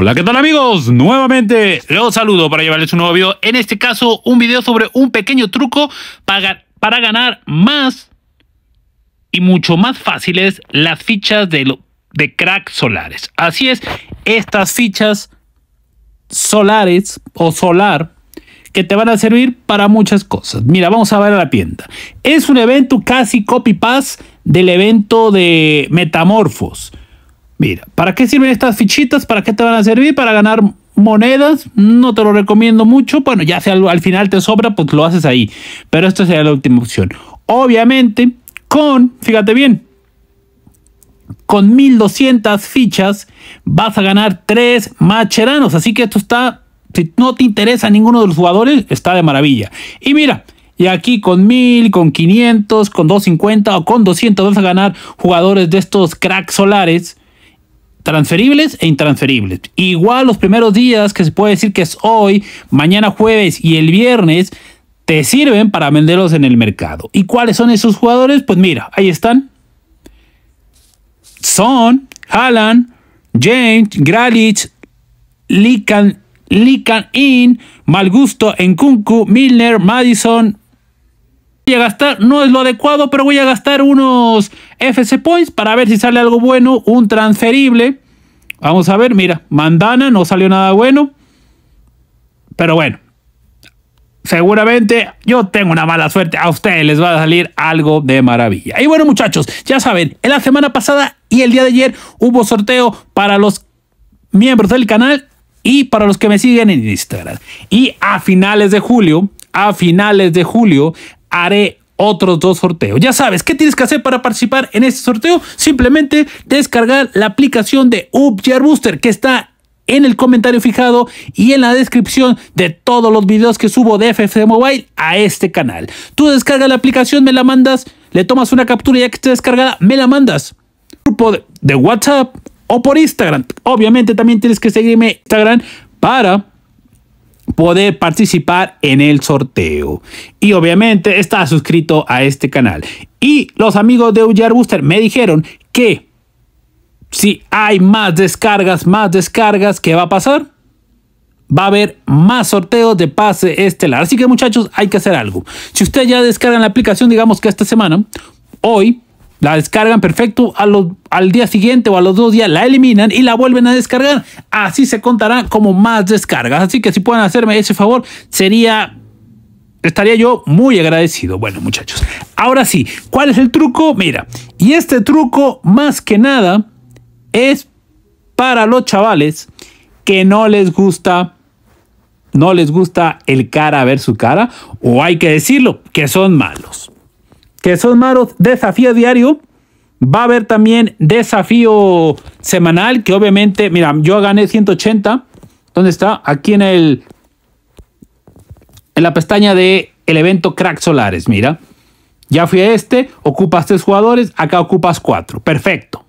Hola, ¿qué tal amigos? Nuevamente los saludo para llevarles un nuevo video. En este caso, un video sobre un pequeño truco para, para ganar más y mucho más fáciles las fichas de, de crack solares. Así es, estas fichas solares o solar que te van a servir para muchas cosas. Mira, vamos a ver a la tienda. Es un evento casi copy-paste del evento de Metamorfos. Mira, ¿para qué sirven estas fichitas? ¿Para qué te van a servir? Para ganar monedas, no te lo recomiendo mucho. Bueno, ya sea al, final te sobra, pues lo haces ahí. Pero esta sería la última opción. Obviamente, con, fíjate bien, con 1200 fichas vas a ganar 3 macheranos. Así que esto está, si no te interesa ninguno de los jugadores, está de maravilla. Y mira, y aquí con 1000, con 500, con 250 o con 200 vas a ganar jugadores de estos cracks solares transferibles e intransferibles. Igual los primeros días, que se puede decir que es hoy, mañana jueves y el viernes, te sirven para venderlos en el mercado. ¿Y cuáles son esos jugadores? Pues mira, ahí están. Son, Alan, James, Gralich, Likan, Likan In, Malgusto, Enkunku, Milner, Madison, a gastar, no es lo adecuado, pero voy a gastar unos FC Points para ver si sale algo bueno, un transferible. Vamos a ver, mira, Mandana no salió nada bueno. Pero bueno, seguramente yo tengo una mala suerte, a ustedes les va a salir algo de maravilla. Y bueno muchachos, ya saben, en la semana pasada y el día de ayer hubo sorteo para los miembros del canal y para los que me siguen en Instagram. Y a finales de julio, a finales de julio haré otros dos sorteos. Ya sabes, ¿qué tienes que hacer para participar en este sorteo? Simplemente descargar la aplicación de UpGear Booster que está en el comentario fijado y en la descripción de todos los videos que subo de FF Mobile a este canal. Tú descargas la aplicación, me la mandas, le tomas una captura ya que está descargada, me la mandas. Grupo de WhatsApp o por Instagram. Obviamente también tienes que seguirme en Instagram para poder participar en el sorteo. Y obviamente está suscrito a este canal. Y los amigos de Uyar Booster me dijeron que si hay más descargas, más descargas, ¿qué va a pasar? Va a haber más sorteos de pase estelar. Así que muchachos, hay que hacer algo. Si ustedes ya descargan la aplicación, digamos que esta semana, hoy la descargan perfecto, al día siguiente o a los dos días la eliminan y la vuelven a descargar. Así se contará como más descargas. Así que si pueden hacerme ese favor, sería estaría yo muy agradecido. Bueno, muchachos, ahora sí, ¿cuál es el truco? Mira, y este truco más que nada es para los chavales que no les gusta no les gusta el cara ver su cara o hay que decirlo que son malos que son maros desafío diario. Va a haber también desafío semanal, que obviamente, mira, yo gané 180. ¿Dónde está? Aquí en el. En la pestaña de el evento Crack Solares, mira. Ya fui a este, ocupas tres jugadores, acá ocupas cuatro. Perfecto.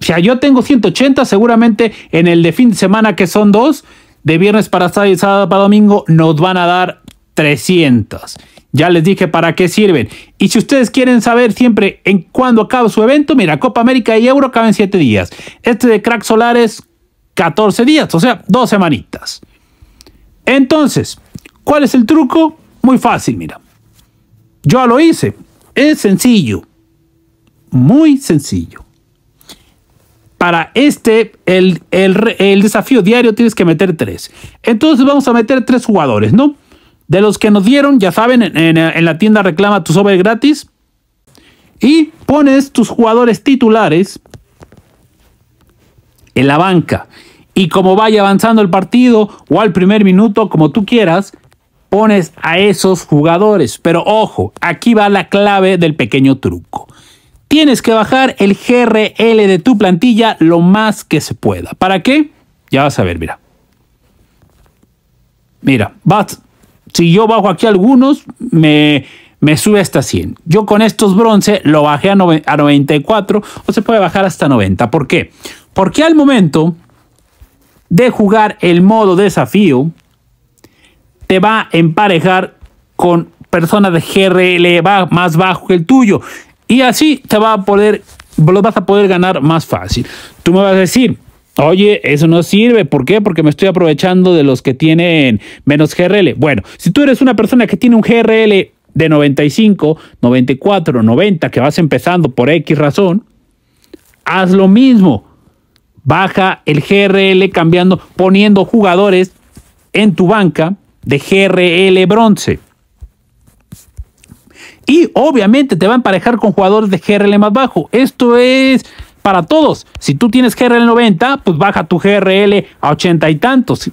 O sea, yo tengo 180, seguramente en el de fin de semana, que son dos, de viernes para sábado y sábado para domingo, nos van a dar 300. Ya les dije para qué sirven. Y si ustedes quieren saber siempre en cuándo acaba su evento, mira, Copa América y Euro acaban 7 días. Este de Crack Solar es 14 días, o sea, dos semanitas. Entonces, ¿cuál es el truco? Muy fácil, mira. Yo lo hice. Es sencillo. Muy sencillo. Para este, el, el desafío diario tienes que meter tres. Entonces vamos a meter tres jugadores, ¿no? de los que nos dieron, ya saben, en, la tienda reclama tus sobre gratis. Y pones tus jugadores titulares en la banca. Y como vaya avanzando el partido o al primer minuto, como tú quieras, pones a esos jugadores. Pero ojo, aquí va la clave del pequeño truco. Tienes que bajar el GRL de tu plantilla lo más que se pueda. ¿Para qué? Ya vas a ver, mira. Mira, vas, si yo bajo aquí algunos, me, sube hasta 100. Yo con estos bronce lo bajé a, a 94 o se puede bajar hasta 90. ¿Por qué? Porque al momento de jugar el modo desafío, te va a emparejar con personas de GRL más bajo que el tuyo. Y así te va a poder, los vas a poder ganar más fácil. Tú me vas a decir, Oye, eso no sirve. ¿Por qué? Porque me estoy aprovechando de los que tienen menos GRL. Bueno, si tú eres una persona que tiene un GRL de 95, 94, 90, que vas empezando por X razón, haz lo mismo. Baja el GRL cambiando, poniendo jugadores en tu banca de GRL bronce. Y obviamente te va a emparejar con jugadores de GRL más bajo. Esto es para todos. Si tú tienes GRL 90, pues baja tu GRL a ochenta y tantos.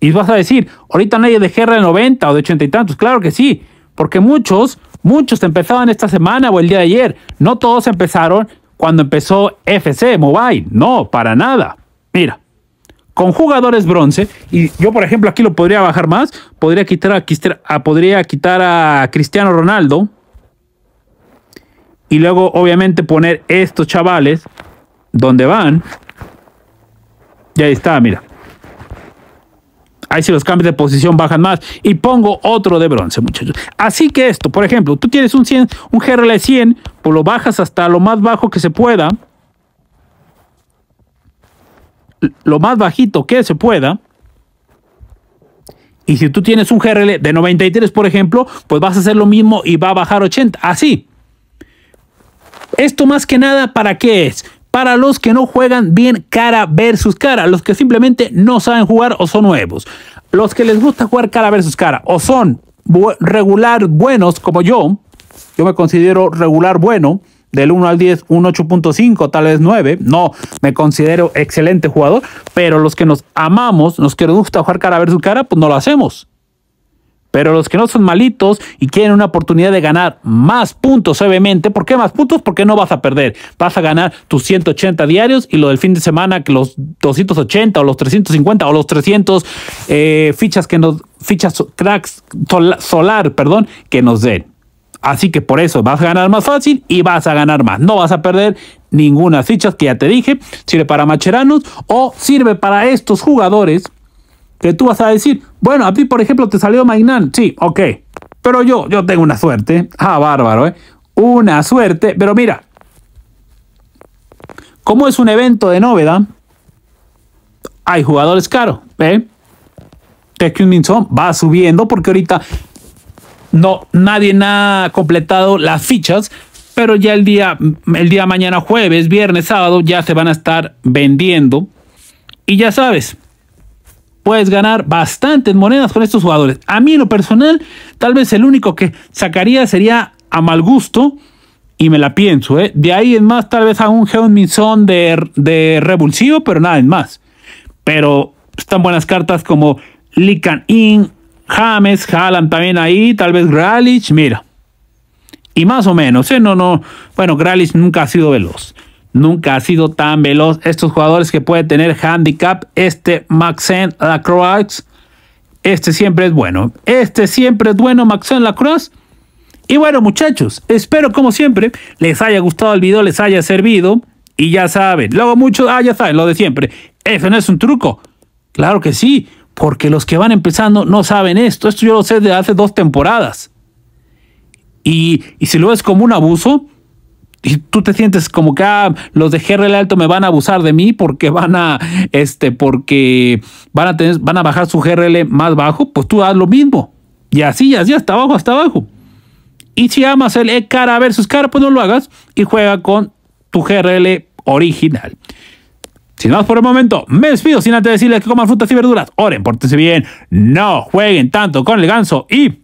Y vas a decir, ahorita nadie de GRL 90 o de ochenta y tantos. Claro que sí, porque muchos, muchos empezaban esta semana o el día de ayer. No todos empezaron cuando empezó FC Mobile. No, para nada. Mira, con jugadores bronce, y yo por ejemplo aquí lo podría bajar más, podría quitar podría quitar a Cristiano Ronaldo, y luego obviamente poner estos chavales donde van. Y ahí está, mira. Ahí si los cambios de posición bajan más. Y pongo otro de bronce, muchachos. Así que esto, por ejemplo, tú tienes un, 100, un GRL 100, pues lo bajas hasta lo más bajo que se pueda. Lo más bajito que se pueda. Y si tú tienes un GRL de 93, por ejemplo, pues vas a hacer lo mismo y va a bajar 80. Así. Esto más que nada, ¿para qué es? para los que no juegan bien cara versus cara, los que simplemente no saben jugar o son nuevos. Los que les gusta jugar cara versus cara o son regular buenos como yo, yo me considero regular bueno, del 1 al 10, un 8.5, tal vez 9. No, me considero excelente jugador, pero los que nos amamos, los que nos gusta jugar cara versus cara, pues no lo hacemos. Pero los que no son malitos y quieren una oportunidad de ganar más puntos, obviamente, ¿por qué más puntos? Porque no vas a perder. Vas a ganar tus 180 diarios y lo del fin de semana, que los 280 o los 350 o los 300 eh, fichas que nos, fichas cracks solar, perdón, que nos den. Así que por eso vas a ganar más fácil y vas a ganar más. No vas a perder ninguna ficha que ya te dije. Sirve para macheranos o sirve para estos jugadores que tú vas a decir, bueno, a ti, por ejemplo, te salió Mainan. Sí, ok. Pero yo, yo tengo una suerte. Ah, bárbaro, ¿eh? Una suerte. Pero mira, como es un evento de novedad, hay jugadores caros, ¿eh? Tekken Minson va subiendo porque ahorita no, nadie ha completado las fichas, pero ya el día, el día mañana, jueves, viernes, sábado, ya se van a estar vendiendo. Y ya sabes, puedes ganar bastantes monedas con estos jugadores. A mí en lo personal, tal vez el único que sacaría sería a mal gusto. Y me la pienso, ¿eh? De ahí en más, tal vez a un Geon de, revulsivo, pero nada en más. Pero están buenas cartas como Lickan James, Haaland también ahí, tal vez Gralich, mira. Y más o menos, ¿eh? No, no. Bueno, Gralich nunca ha sido veloz nunca ha sido tan veloz. Estos jugadores que puede tener handicap, este Maxen Lacroix, este siempre es bueno. Este siempre es bueno, Maxen Lacroix. Y bueno, muchachos, espero como siempre les haya gustado el video, les haya servido. Y ya saben, luego muchos, ah, ya saben, lo de siempre. Eso no es un truco. Claro que sí, porque los que van empezando no saben esto. Esto yo lo sé desde hace dos temporadas. Y, y si lo ves como un abuso, y tú te sientes como que ah, los de GRL alto me van a abusar de mí porque van a, este, porque van a tener, van a bajar su GRL más bajo, pues tú haz lo mismo. Y así, así, hasta abajo, hasta abajo. Y si amas el e cara versus cara, pues no lo hagas y juega con tu GRL original. Sin más por el momento, me despido sin antes decirles que coman frutas y verduras. Oren, pórtense bien. No jueguen tanto con el ganso y.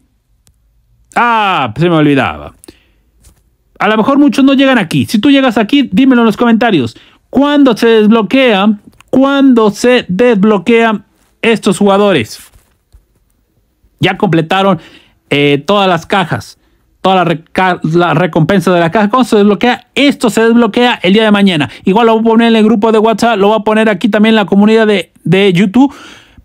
Ah, se me olvidaba. A lo mejor muchos no llegan aquí. Si tú llegas aquí, dímelo en los comentarios. ¿Cuándo se desbloquea? ¿Cuándo se desbloquean estos jugadores? Ya completaron eh, todas las cajas. Toda la, recompensa de la caja. ¿Cuándo se desbloquea? Esto se desbloquea el día de mañana. Igual lo voy a poner en el grupo de WhatsApp. Lo voy a poner aquí también en la comunidad de YouTube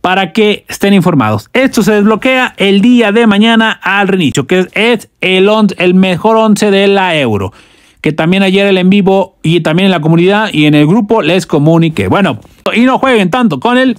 para que estén informados. Esto se desbloquea el día de mañana al reinicio, que es el, el mejor 11 de la euro. Que también ayer el en vivo y también en la comunidad y en el grupo les comuniqué. Bueno, y no jueguen tanto con el...